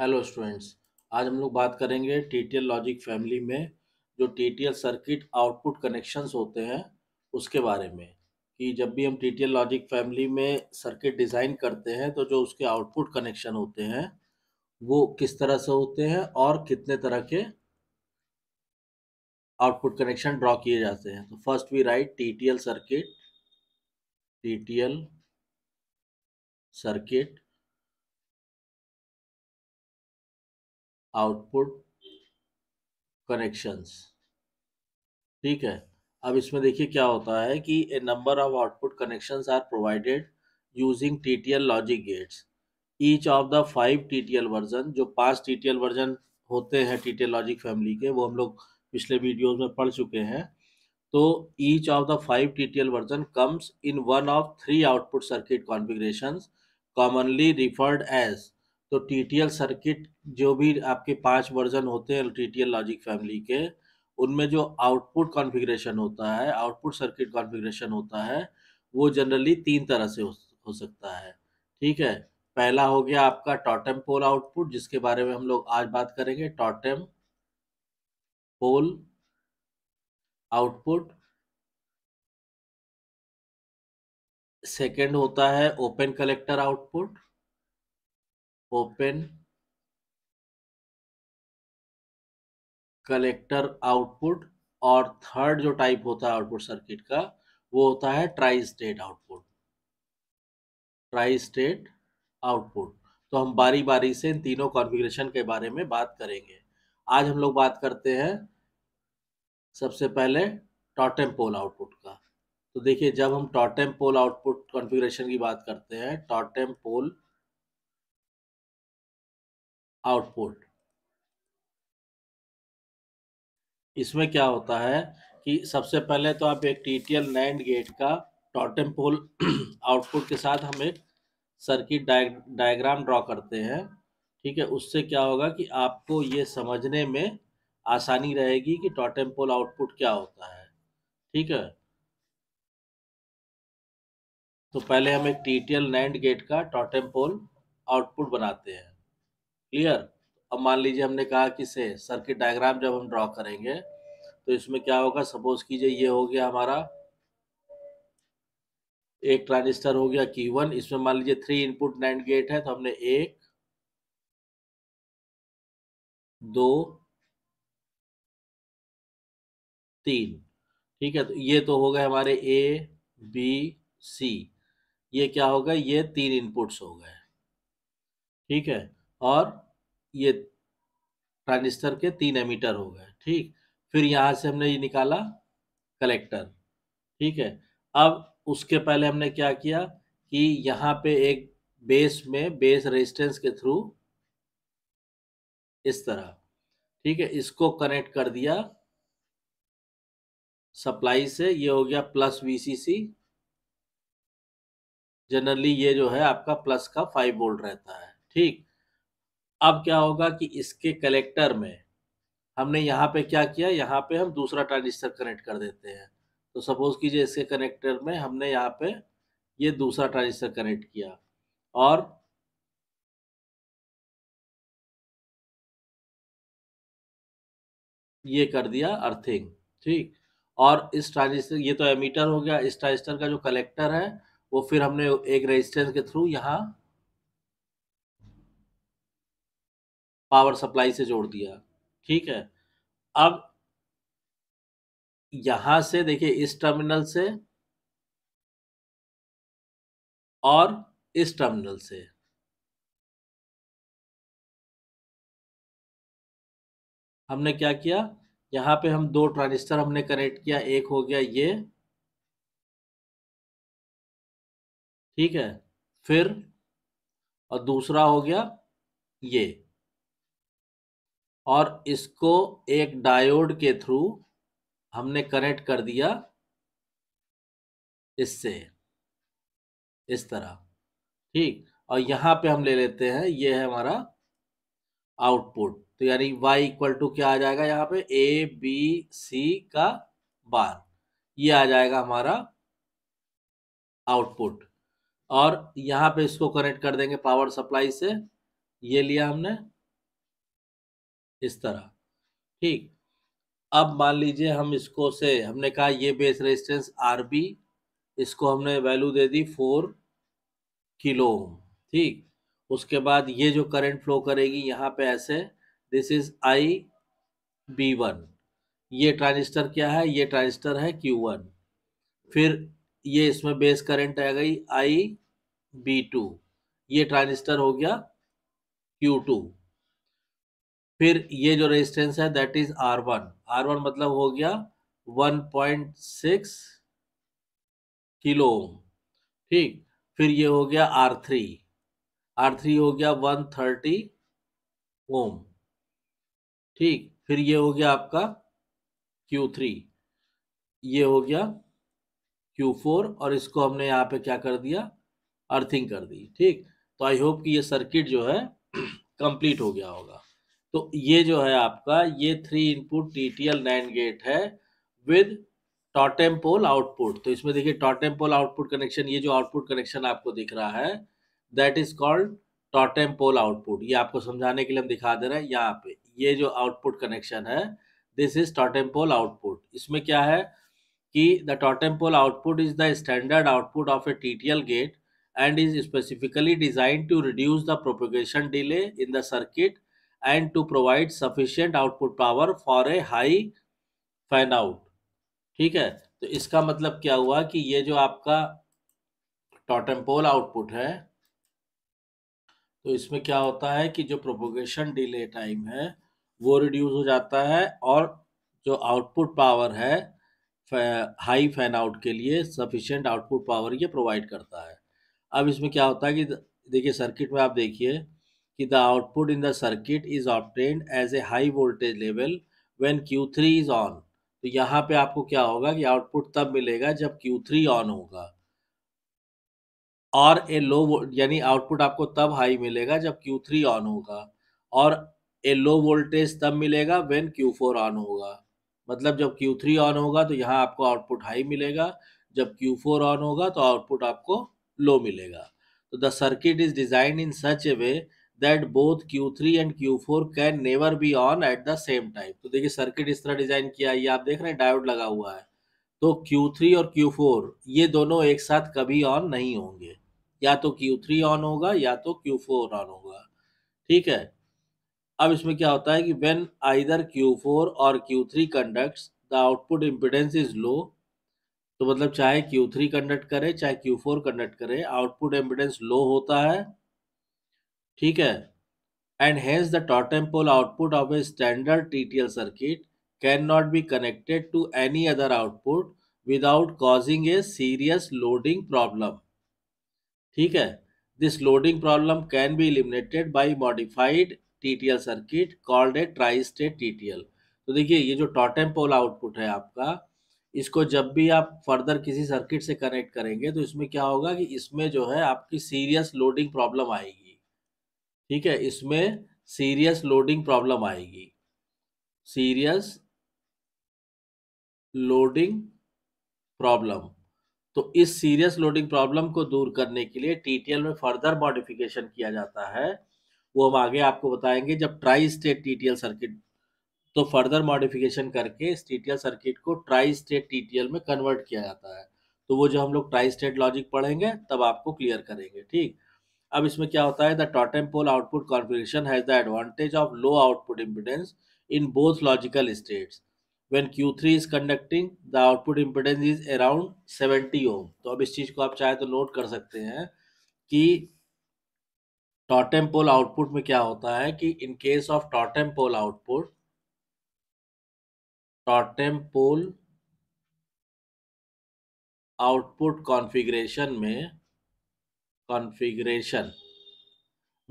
hello students आज हम लोग बात करेंगे टीटीएल लॉजिक फैमिली में जो टीटीएल सर्किट आउटपुट कनेक्शंस होते हैं उसके बारे में कि जब भी हम टीटीएल लॉजिक फैमिली में सर्किट डिज़ाइन करते हैं तो जो उसके आउटपुट कनेक्शन होते हैं वो किस तरह से होते हैं और कितने तरह के आउटपुट कनेक्शन ड्रॉ किए जाते हैं तो first we write T circuit T circuit output connections ठीक है अब इसमें देखिए क्या होता है कि a number of output connections are provided using TTL logic gates each of the five TTL version जो पांच टीटीएल वर्जन होते हैं टीटीएल लॉजिक फैमिली के वो हम लोग पिछले वीडियोस में पढ़ चुके हैं तो each of the five TTL version comes in one of three output circuit configuration commonly referred as तो टी सर्किट जो भी आपके पांच वर्जन होते हैं टी लॉजिक फैमिली के उनमें जो आउटपुट कॉन्फ़िगरेशन होता है आउटपुट सर्किट कॉन्फ़िगरेशन होता है वो जनरली तीन तरह से हो, हो सकता है ठीक है पहला हो गया आपका टॉटम पोल आउटपुट जिसके बारे में हम लोग आज बात करेंगे टॉटम पोल आउटपुट सेकेंड होता है open collector output open collector output और थर्ड जो टाइप होता है आउटपुट सर्किट का वो होता है tri state output tri state output तो हम बारी बारी से इन तीनों कॉन्फ़िगरेशन के बारे में बात करेंगे आज हम लोग बात करते हैं सबसे पहले टॉटेम पोल आउटपुट का तो देखिए जब हम टॉटेम पोल आउटपुट कॉन्फ़िगरेशन की बात करते हैं टॉटेम पोल आउटपुट इसमें क्या होता है कि सबसे पहले तो आप एक टीटीएल नैंड गेट का टॉटम पोल आउटपुट के साथ हम एक सर्किट डायग्राम ड्रॉ करते हैं ठीक है उससे क्या होगा कि आपको ये समझने में आसानी रहेगी कि टॉटम पोल आउटपुट क्या होता है ठीक है तो पहले हम एक टीटीएल नैंड गेट का टॉटम पोल आउटपुट बनाते हैं क्लियर अब मान लीजिए हमने कहा कि से सर्किट डायग्राम जब हम ड्रॉ करेंगे तो इसमें क्या होगा सपोज कीजिए ये हो गया हमारा एक ट्रांजिस्टर हो गया की वन इसमें मान लीजिए थ्री इनपुट नाइन्ड गेट है तो हमने एक दो तीन ठीक है तो ये तो हो गए हमारे ए बी सी ये क्या होगा ये तीन इनपुट्स हो गए ठीक है और ये ट्रांजिस्टर के तीन एमीटर हो गए ठीक फिर यहाँ से हमने ये निकाला कलेक्टर ठीक है अब उसके पहले हमने क्या किया कि यहाँ पे एक बेस में बेस रेजिस्टेंस के थ्रू इस तरह ठीक है इसको कनेक्ट कर दिया सप्लाई से ये हो गया प्लस वीसीसी जनरली ये जो है आपका प्लस का फाइव वोल्ट रहता है ठीक अब क्या होगा कि इसके कलेक्टर में हमने यहाँ पे क्या किया यहाँ पे हम दूसरा ट्रांजिस्टर कनेक्ट कर देते हैं तो सपोज़ कीजिए इसके कनेक्टर में हमने यहाँ पे ये दूसरा ट्रांजिस्टर कनेक्ट किया और ये कर दिया अर्थिंग ठीक और इस ट्रांजिस्टर ये तो एमीटर हो गया इस ट्रांजिस्टर का जो कलेक्टर है वो फिर हमने एक रेजिस्टेंस के थ्रू यहाँ पावर सप्लाई से जोड़ दिया ठीक है अब यहां से देखिए इस टर्मिनल से और इस टर्मिनल से हमने क्या किया यहां पे हम दो ट्रांजिस्टर हमने कनेक्ट किया एक हो गया ये ठीक है फिर और दूसरा हो गया ये और इसको एक डायोड के थ्रू हमने कनेक्ट कर दिया इससे इस तरह ठीक और यहाँ पे हम ले लेते हैं ये है हमारा आउटपुट तो यानी y इक्वल टू क्या आ जाएगा यहाँ पे a b c का बार ये आ जाएगा हमारा आउटपुट और यहाँ पे इसको कनेक्ट कर देंगे पावर सप्लाई से ये लिया हमने इस तरह ठीक अब मान लीजिए हम इसको से हमने कहा ये बेस रेजिस्टेंस आर बी इसको हमने वैल्यू दे दी फोर किलो ठीक उसके बाद ये जो करंट फ्लो करेगी यहाँ पे ऐसे this is I B one ये ट्रांजिस्टर क्या है ये ट्रांजिस्टर है क्यू वन फिर ये इसमें बेस करंट आ गई आई बी टू ये ट्रांजिस्टर हो गया क्यू टू फिर ये जो रेजिस्टेंस है that is R one R one मतलब हो गया वन पॉइंट सिक्स किलो ठीक फिर ये हो गया आर थ्री आर थ्री हो गया वन थर्टी ओम ठीक फिर ये हो गया आपका क्यू थ्री ये हो गया क्यू फोर और इसको हमने यहाँ पे क्या कर दिया अर्थिंग कर दी ठीक तो आई होप कि ये सर्किट जो है कंप्लीट हो गया होगा तो ये जो है आपका ये three input T T L NAND gate है विद टॉटेम पोल आउटपुट तो इसमें देखिए टॉटेम पोल आउटपुट कनेक्शन ये जो आउटपुट कनेक्शन आपको दिख रहा है that is called totem pole output ये आपको समझाने के लिए हम दिखा दे रहे हैं यहाँ पे ये जो आउटपुट कनेक्शन है this is totem pole output इसमें क्या है कि the totem pole output is the standard output of a TTL gate and is specifically design to reduce the propagation delay in the circuit and to provide sufficient output power for a high fan out ठीक है तो इसका मतलब क्या हुआ कि ये जो आपका टॉटम पोल आउटपुट है तो इसमें क्या होता है कि जो प्रोपोगेशन डिले टाइम है वो रिड्यूस हो जाता है और जो आउटपुट पावर है हाई फैन आउट के लिए सफिशेंट आउटपुट पावर ये प्रोवाइड करता है अब इसमें क्या होता है कि देखिए सर्किट में आप देखिए कि output in the circuit is obtained as a high voltage level when Q three is on तो यहाँ पे आपको क्या होगा कि आउटपुट तब मिलेगा जब क्यू थ्री ऑन होगा और ए लो यानी आउटपुट आपको तब हाई मिलेगा जब क्यू थ्री ऑन होगा और ए लो वोल्टेज तब मिलेगा व्हेन फोर ऑन होगा मतलब जब क्यू थ्री ऑन होगा तो यहाँ आपको आउटपुट हाई मिलेगा जब क्यू फोर ऑन होगा तो आउटपुट आपको लो मिलेगा तो the circuit is design in such a way that both Q3 Q four can never be on at the same time तो देखिए सर्किट इस तरह डिजाइन किया है ये आप देख रहे हैं डायोड लगा हुआ है तो Q3 और Q4 ये दोनों एक साथ कभी ऑन नहीं होंगे या तो Q3 ऑन होगा या तो Q4 ऑन होगा ठीक है अब इसमें क्या होता है कि वेन आइदर Q4 और Q3 conduct the output impedance is low तो मतलब चाहे Q3 कंडक्ट करे चाहे Q4 कंडक्ट करे आउटपुट इम्पिडेंस लो होता है ठीक है and hence the totem pole output of a standard TTL circuit can not be connected to any other output without causing a serious loading problem ठीक है this loading problem can be eliminated by modified TTL circuit called a tri state TTL तो देखिए ये जो Tatum pole output है आपका इसको जब भी आप फर्दर किसी सर्किट से कनेक्ट करेंगे तो इसमें क्या होगा कि इसमें जो है आपकी सीरियस लोडिंग प्रॉब्लम आएगी ठीक है इसमें सीरियस लोडिंग प्रॉब्लम आएगी सीरियस लोडिंग प्रॉब्लम तो इस सीरियस लोडिंग प्रॉब्लम को दूर करने के लिए टीटीएल में फर्दर मॉडिफिकेशन किया जाता है वो हम आगे आपको बताएंगे जब ट्राई स्टेट टीटीएल सर्किट तो फर्दर मॉडिफिकेशन करके इस टीटीएल सर्किट को ट्राई स्टेट टीटीएल में कन्वर्ट किया जाता है तो वो जो हम लोग ट्राई स्टेट लॉजिक पढ़ेंगे तब आपको क्लियर करेंगे ठीक अब इसमें क्या होता है the totem pole output configuration has the advantage of low output impedance in both logical states when Q3 is conducting the output impedance is around 70 ohm तो अब इस चीज़ को आप चाहे तो नोट कर सकते हैं कि टॉटम पोल आउटपुट में क्या होता है कि in case of totem pole output totem pole output configuration में कॉन्फ़िगरेशन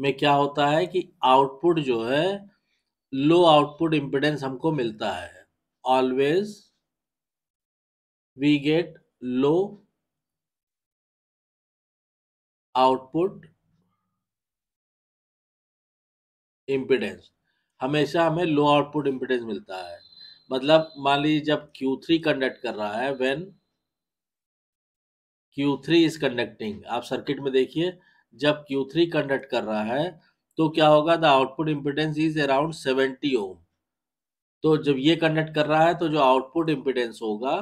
में क्या होता है कि आउटपुट जो है लो आउटपुट इम्पिडेंस हमको मिलता है always we get low output impedance हमेशा हमें लो आउटपुट इम्पिडेंस मिलता है मतलब मान लीजिए जब Q3 कंडक्ट कर रहा है व्हेन थ्री इज कंडक्टिंग आप सर्किट में देखिए जब क्यू थ्री कंडक्ट कर रहा है तो क्या होगा the output impedance is around seventy ohm तो जब ये कंडक्ट कर रहा है तो जो आउटपुट इम्पिडेंस होगा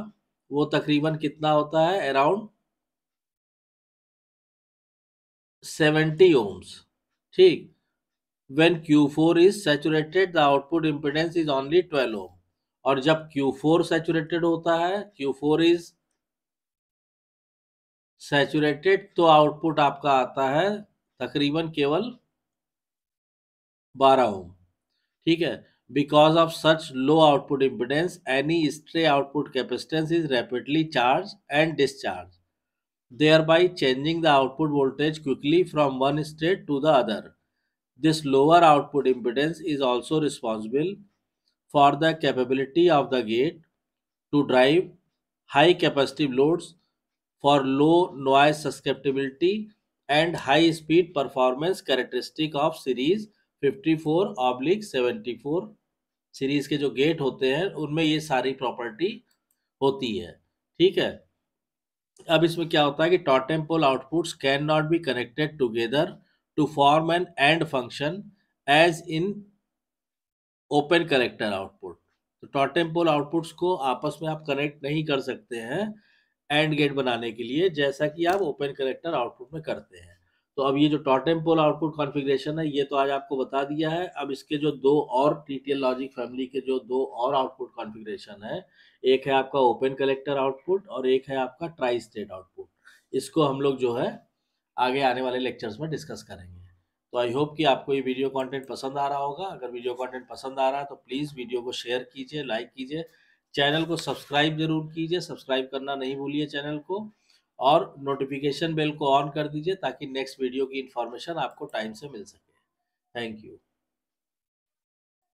वो तकरीबन कितना होता है अराउंड सेवेंटी ओम्स ठीक when Q four is saturated the output impedance is only twelve ohm और जब क्यू फोर सेचुरेटेड होता है क्यू फोर इज सेचुरेटेड तो आउटपुट आपका आता है तकरीबन केवल बारह ओम ठीक है because of such low output impedance any stray output capacitance is rapidly charge and discharge are by changing the output voltage quickly from one state to the other this lower output impedance is also responsible for the capability of the gate to drive high capacity loads for low noise susceptibility and high speed performance characteristic of series 54 oblique 74 series के जो gate होते हैं उनमें ये सारी property होती है ठीक है अब इसमें क्या होता है कि totem pole outputs can not be connected together to form an and function as in open collector output तो टॉटेम पोल आउटपुट्स को आपस में आप कनेक्ट नहीं कर सकते हैं एंड गेट बनाने के लिए जैसा कि आप ओपन कलेक्टर आउटपुट में करते हैं तो अब ये जो टॉटेम पोल आउटपुट कॉन्फ़िगरेशन है ये तो आज आपको बता दिया है अब इसके जो दो और टी लॉजिक फैमिली के जो दो और आउटपुट कॉन्फ़िगरेशन है एक है आपका ओपन कलेक्टर आउटपुट और एक है आपका ट्राई स्टेट आउटपुट इसको हम लोग जो है आगे आने वाले लेक्चर्स में डिस्कस करेंगे तो आई होप कि आपको ये वीडियो कॉन्टेंट पसंद आ रहा होगा अगर वीडियो कॉन्टेंट पसंद आ रहा है तो प्लीज़ वीडियो को शेयर कीजिए लाइक कीजिए चैनल को सब्सक्राइब जरूर कीजिए सब्सक्राइब करना नहीं भूलिए चैनल को और नोटिफिकेशन बेल को ऑन कर दीजिए ताकि नेक्स्ट वीडियो की इन्फॉर्मेशन आपको टाइम से मिल सके थैंक यू